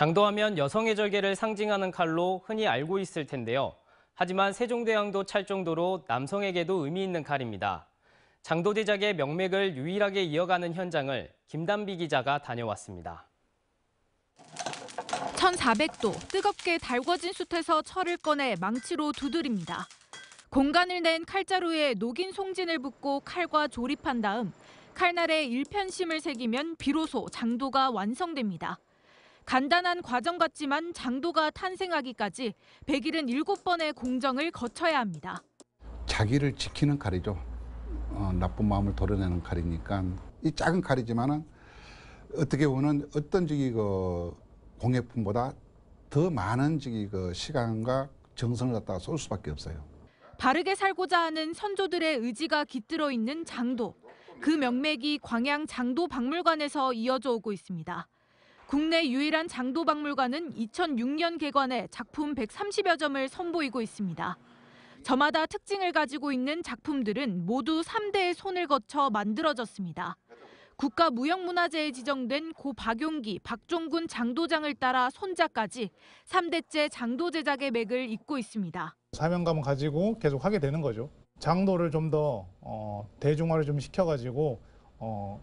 장도하면 여성의 절개를 상징하는 칼로 흔히 알고 있을 텐데요. 하지만 세종대왕도 찰 정도로 남성에게도 의미 있는 칼입니다. 장도 제작의 명맥을 유일하게 이어가는 현장을 김단비 기자가 다녀왔습니다. 1400도 뜨겁게 달궈진 숯에서 철을 꺼내 망치로 두드립니다. 공간을 낸 칼자루에 녹인 송진을 붓고 칼과 조립한 다음 칼날에 일편심을 새기면 비로소 장도가 완성됩니다. 간단한 과정 같지만 장도가 탄생하기까지 백일은 일곱 번의 공정을 거쳐야 합니다. 자기를 지키는 칼이죠. 어, 나쁜 마음을 도려내는 칼이니까 이 작은 칼이지만은 어떻게 보면 어떤 저기 그 공예품보다 더 많은 저기 그 시간과 정성을 갖다가 쏠 수밖에 없어요. 바르게 살고자 하는 선조들의 의지가 깃들어 있는 장도. 그 명맥이 광양 장도 박물관에서 이어져 오고 있습니다. 국내 유일한 장도박물관은 2006년 개관해 작품 130여 점을 선보이고 있습니다. 저마다 특징을 가지고 있는 작품들은 모두 3대의 손을 거쳐 만들어졌습니다. 국가무형문화재에 지정된 고 박용기, 박종군 장도장을 따라 손자까지 3대째 장도 제작의 맥을 잇고 있습니다. 사명감을 가지고 계속 하게 되는 거죠. 장도를 좀 더 어, 대중화를 좀 시켜가지고 어,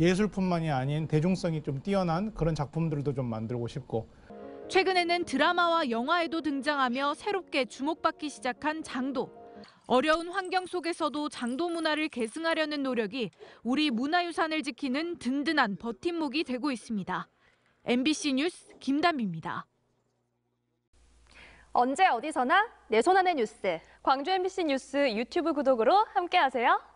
예술뿐만이 아닌 대중성이 좀 뛰어난 그런 작품들도 좀 만들고 싶고 최근에는 드라마와 영화에도 등장하며 새롭게 주목받기 시작한 장도. 어려운 환경 속에서도 장도 문화를 계승하려는 노력이 우리 문화유산을 지키는 든든한 버팀목이 되고 있습니다. MBC 뉴스 김담비입니다. 언제 어디서나 내 손안의 뉴스. 광주 MBC 뉴스 유튜브 구독으로 함께하세요.